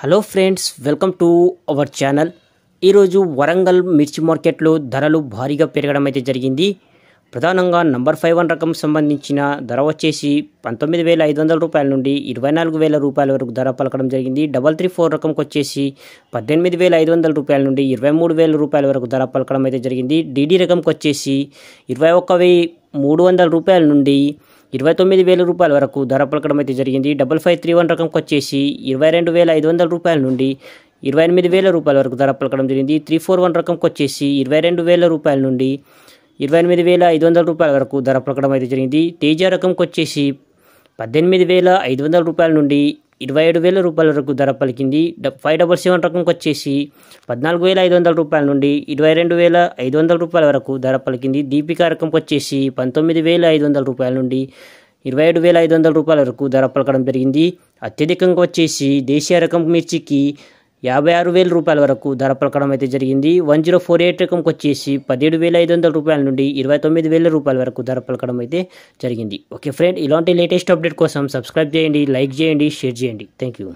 hello friends welcome to our channel ఈరోజు వరంగల్ మిర్చి మార్కెట్లో ధరలు భారీగా పెరగడం అయితే జరిగింది ప్రధానంగా నంబర్ ఫైవ్ వన్ రకం సంబంధించిన ధర వచ్చేసి పంతొమ్మిది వేల ఐదు వందల రూపాయల నుండి ఇరవై నాలుగు వేల రూపాయల వరకు ధర పలకడం జరిగింది డబల్ త్రీ ఫోర్ రకంకి వచ్చేసి పద్దెనిమిది వేల ఐదు వందల రూపాయల నుండి ఇరవై మూడు వేల రూపాయల వరకు ధర పలకడం అయితే జరిగింది డీడీ రకంకి వచ్చేసి ఇరవై ఒక్క వెయ్యి మూడు వందల రూపాయల నుండి ఇరవై తొమ్మిది వేల రూపాయల వరకు ధర పలకడం అయితే జరిగింది డబల్ ఫైవ్ త్రీ వన్ రకంకి వచ్చేసి ఇరవై రెండు వేల ఐదు వందల రూపాయల నుండి ఇరవై ఎనిమిది వేల రూపాయల వరకు ధర పలకడం జరిగింది త్రీ ఫోర్ వన్ రకంకి వచ్చేసి ఇరవై రెండు వేల రూపాయల నుండి ఇరవై ఎనిమిది వేల ఐదు వందల రూపాయల వరకు ధర పలకడం అయితే జరిగింది తేజ రకంకి వచ్చేసి పద్దెనిమిది వేల ఐదు వందల రూపాయల నుండి ఇరవై ఏడు వేల రూపాయల వరకు ధర పలికింది ఫైవ్ డబల్ సెవెన్ రకంకి వచ్చేసి పద్నాలుగు వేల ఐదు వందల రూపాయల నుండి ఇరవై రెండు వేల ఐదు వందల రూపాయల వరకు ధర పలికింది దీపికా రకంకి వచ్చేసి పంతొమ్మిది వేల ఐదు వందల రూపాయల నుండి ఇరవై ఏడు వేల ఐదు వందల రూపాయల వరకు ధర పలకడం జరిగింది అత్యధికంగా వచ్చేసి దేశీయ రకం మిర్చికి యాభై ఆరు వేల రూపాయల వరకు ధర ప్రకటన అయితే జరిగింది వన్ జీరో ఫోర్ ఎయిట్ రకంకి వచ్చేసి పదిహేడు వేల ఐదు వందల రూపాయల నుండి ఇరవై తొమ్మిది వేల రూపాయల వరకు ధర ప్రకటన అయితే జరిగింది ఓకే ఫ్రెండ్ ఇలాంటి లేటెస్ట్ అప్డేట్ కోసం సబ్స్క్రైబ్ చేయండి లైక్ చేయండి షేర్ చేయండి థ్యాంక్ యూ